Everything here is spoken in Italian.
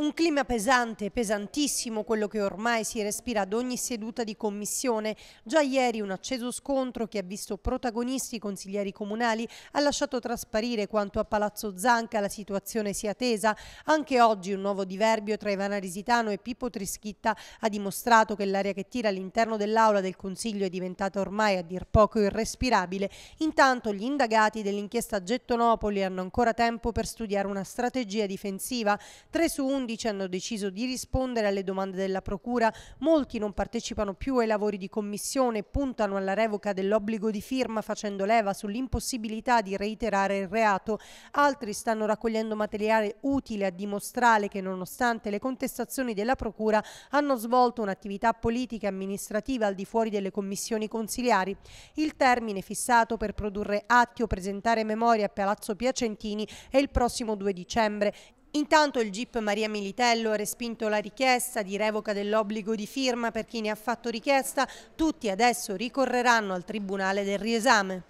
Un clima pesante, pesantissimo, quello che ormai si respira ad ogni seduta di commissione. Già ieri un acceso scontro che ha visto protagonisti i consiglieri comunali ha lasciato trasparire quanto a Palazzo Zanca la situazione sia tesa. Anche oggi un nuovo diverbio tra Ivana Risitano e Pippo Trischitta ha dimostrato che l'aria che tira all'interno dell'aula del Consiglio è diventata ormai a dir poco irrespirabile. Intanto gli indagati dell'inchiesta Gettonopoli hanno ancora tempo per studiare una strategia difensiva. 3 su 11 11 hanno deciso di rispondere alle domande della Procura, molti non partecipano più ai lavori di commissione e puntano alla revoca dell'obbligo di firma facendo leva sull'impossibilità di reiterare il reato, altri stanno raccogliendo materiale utile a dimostrare che nonostante le contestazioni della Procura hanno svolto un'attività politica e amministrativa al di fuori delle commissioni consiliari. Il termine fissato per produrre atti o presentare memoria a Palazzo Piacentini è il prossimo 2 dicembre. Intanto il GIP Maria Militello ha respinto la richiesta di revoca dell'obbligo di firma per chi ne ha fatto richiesta, tutti adesso ricorreranno al Tribunale del riesame.